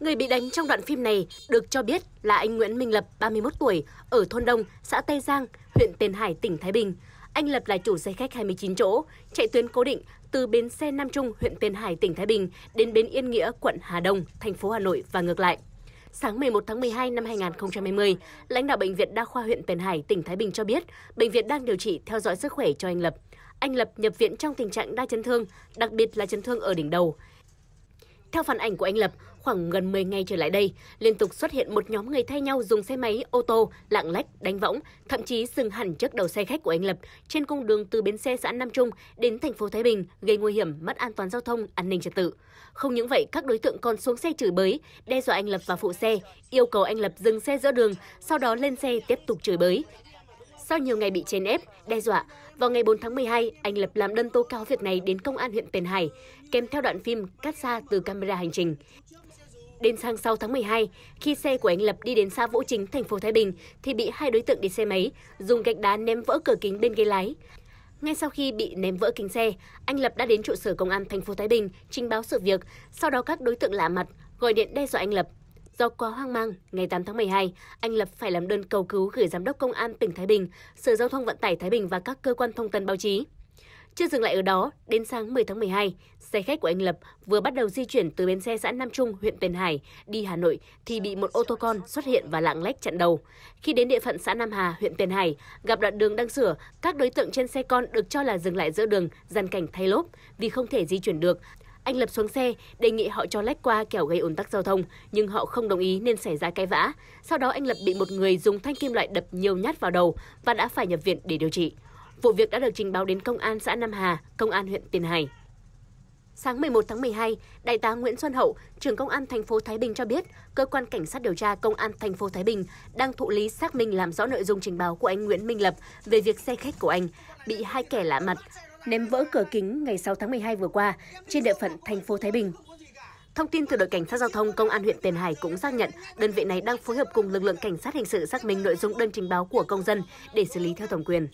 Người bị đánh trong đoạn phim này được cho biết là anh Nguyễn Minh Lập, 31 tuổi, ở thôn Đông, xã Tây Giang, huyện Tiền Hải, tỉnh Thái Bình. Anh Lập là chủ xe khách 29 chỗ, chạy tuyến cố định từ bến xe Nam Trung, huyện Tiền Hải, tỉnh Thái Bình đến bến Yên Nghĩa, quận Hà Đông, thành phố Hà Nội và ngược lại. Sáng 11 tháng 12 năm 2020, lãnh đạo Bệnh viện Đa khoa huyện Tiền Hải, tỉnh Thái Bình cho biết bệnh viện đang điều trị theo dõi sức khỏe cho anh Lập. Anh Lập nhập viện trong tình trạng đa chấn thương, đặc biệt là chấn thương ở đỉnh đầu. Theo phản ảnh của anh Lập, khoảng gần 10 ngày trở lại đây, liên tục xuất hiện một nhóm người thay nhau dùng xe máy, ô tô, lạng lách, đánh võng, thậm chí dừng hẳn trước đầu xe khách của anh Lập trên cung đường từ bến xe xã Nam Trung đến thành phố Thái Bình, gây nguy hiểm, mất an toàn giao thông, an ninh trật tự. Không những vậy, các đối tượng còn xuống xe chửi bới, đe dọa anh Lập và phụ xe, yêu cầu anh Lập dừng xe giữa đường, sau đó lên xe tiếp tục chửi bới, sau nhiều ngày bị chèn ép, đe dọa, vào ngày 4 tháng 12, anh Lập làm đơn tố cáo việc này đến công an huyện Tiền Hải, kèm theo đoạn phim cắt xa từ camera hành trình. Đến sáng 6 tháng 12, khi xe của anh Lập đi đến xã Vũ Chính, thành phố Thái Bình, thì bị hai đối tượng đi xe máy dùng gạch đá ném vỡ cửa kính bên ghế lái. Ngay sau khi bị ném vỡ kính xe, anh Lập đã đến trụ sở công an thành phố Thái Bình trình báo sự việc, sau đó các đối tượng lạ mặt gọi điện đe dọa anh Lập Do quá hoang mang, ngày 8 tháng 12, anh Lập phải làm đơn cầu cứu gửi Giám đốc Công an tỉnh Thái Bình, Sở Giao thông Vận tải Thái Bình và các cơ quan thông tấn báo chí. Chưa dừng lại ở đó, đến sáng 10 tháng 12, xe khách của anh Lập vừa bắt đầu di chuyển từ bến xe xã Nam Trung, huyện Tiền Hải đi Hà Nội thì bị một ô tô con xuất hiện và lạng lách chặn đầu. Khi đến địa phận xã Nam Hà, huyện Tiền Hải, gặp đoạn đường đang sửa, các đối tượng trên xe con được cho là dừng lại giữa đường, dàn cảnh thay lốp vì không thể di chuyển được, anh Lập xuống xe, đề nghị họ cho lách qua kẻo gây ồn tắc giao thông, nhưng họ không đồng ý nên xảy ra cãi vã. Sau đó anh Lập bị một người dùng thanh kim loại đập nhiều nhát vào đầu và đã phải nhập viện để điều trị. Vụ việc đã được trình báo đến Công an xã Nam Hà, Công an huyện Tiền Hải. Sáng 11 tháng 12, Đại tá Nguyễn Xuân Hậu, trưởng Công an thành phố Thái Bình cho biết, cơ quan cảnh sát điều tra Công an thành phố Thái Bình đang thụ lý xác minh làm rõ nội dung trình báo của anh Nguyễn Minh Lập về việc xe khách của anh bị hai kẻ lạ mặt ném vỡ cửa kính ngày 6 tháng 12 vừa qua trên địa phận thành phố Thái Bình. Thông tin từ đội cảnh sát giao thông công an huyện Tiền Hải cũng xác nhận đơn vị này đang phối hợp cùng lực lượng cảnh sát hình sự xác minh nội dung đơn trình báo của công dân để xử lý theo thẩm quyền.